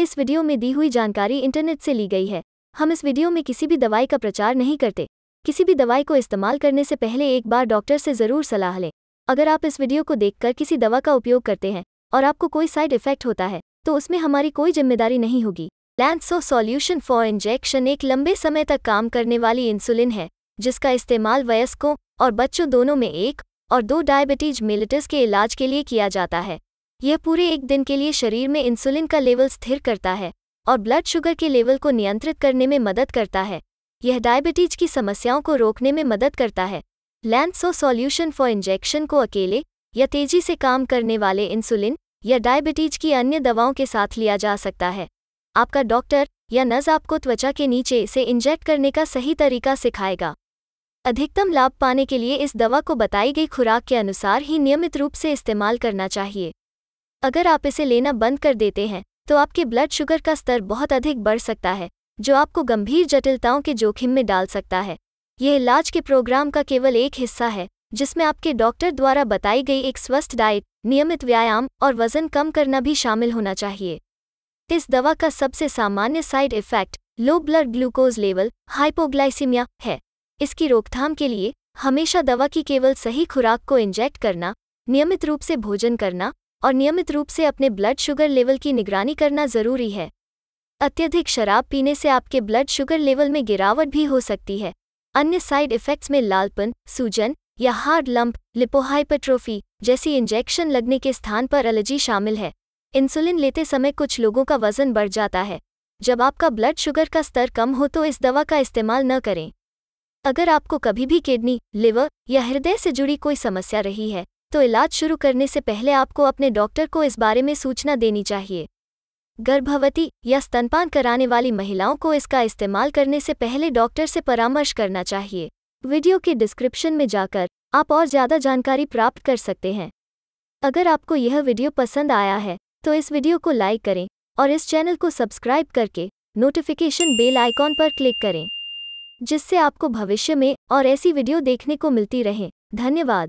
इस वीडियो में दी हुई जानकारी इंटरनेट से ली गई है हम इस वीडियो में किसी भी दवाई का प्रचार नहीं करते किसी भी दवाई को इस्तेमाल करने से पहले एक बार डॉक्टर से ज़रूर सलाह लें अगर आप इस वीडियो को देखकर किसी दवा का उपयोग करते हैं और आपको कोई साइड इफेक्ट होता है तो उसमें हमारी कोई जिम्मेदारी नहीं होगी लैंसो सॉल्यूशन फॉर इंजेक्शन एक लंबे समय तक काम करने वाली इंसुलिन है जिसका इस्तेमाल वयस्कों और बच्चों दोनों में एक और दो डायबिटीज मिलिटस के इलाज के लिए किया जाता है यह पूरे एक दिन के लिए शरीर में इंसुलिन का लेवल स्थिर करता है और ब्लड शुगर के लेवल को नियंत्रित करने में मदद करता है यह डायबिटीज की समस्याओं को रोकने में मदद करता है लैंसो सॉल्यूशन फॉर इंजेक्शन को अकेले या तेजी से काम करने वाले इंसुलिन या डायबिटीज की अन्य दवाओं के साथ लिया जा सकता है आपका डॉक्टर या नज आपको त्वचा के नीचे इसे इंजेक्ट करने का सही तरीका सिखाएगा अधिकतम लाभ पाने के लिए इस दवा को बताई गई खुराक के अनुसार ही नियमित रूप से इस्तेमाल करना चाहिए अगर आप इसे लेना बंद कर देते हैं तो आपके ब्लड शुगर का स्तर बहुत अधिक बढ़ सकता है जो आपको गंभीर जटिलताओं के जोखिम में डाल सकता है यह इलाज के प्रोग्राम का केवल एक हिस्सा है जिसमें आपके डॉक्टर द्वारा बताई गई एक स्वस्थ डाइट नियमित व्यायाम और वजन कम करना भी शामिल होना चाहिए इस दवा का सबसे सामान्य side effect low blood glucose level hypoglycaemia है इसकी रोकथाम के लिए हमेशा दवा की केवल सही खुराक को इंजेक्ट करना नियमित रूप से भोजन करना और नियमित रूप से अपने ब्लड शुगर लेवल की निगरानी करना जरूरी है अत्यधिक शराब पीने से आपके ब्लड शुगर लेवल में गिरावट भी हो सकती है अन्य साइड इफेक्ट्स में लालपन सूजन या हार्ड लंप लिपोहाइपरट्रोफी जैसी इंजेक्शन लगने के स्थान पर एलर्जी शामिल है इंसुलिन लेते समय कुछ लोगों का वजन बढ़ जाता है जब आपका ब्लड शुगर का स्तर कम हो तो इस दवा का इस्तेमाल न करें अगर आपको कभी भी किडनी लिवर या हृदय से जुड़ी कोई समस्या रही है तो इलाज शुरू करने से पहले आपको अपने डॉक्टर को इस बारे में सूचना देनी चाहिए गर्भवती या स्तनपान कराने वाली महिलाओं को इसका इस्तेमाल करने से पहले डॉक्टर से परामर्श करना चाहिए वीडियो के डिस्क्रिप्शन में जाकर आप और ज़्यादा जानकारी प्राप्त कर सकते हैं अगर आपको यह वीडियो पसंद आया है तो इस वीडियो को लाइक करें और इस चैनल को सब्सक्राइब करके नोटिफिकेशन बेल आइकॉन पर क्लिक करें जिससे आपको भविष्य में और ऐसी वीडियो देखने को मिलती रहें धन्यवाद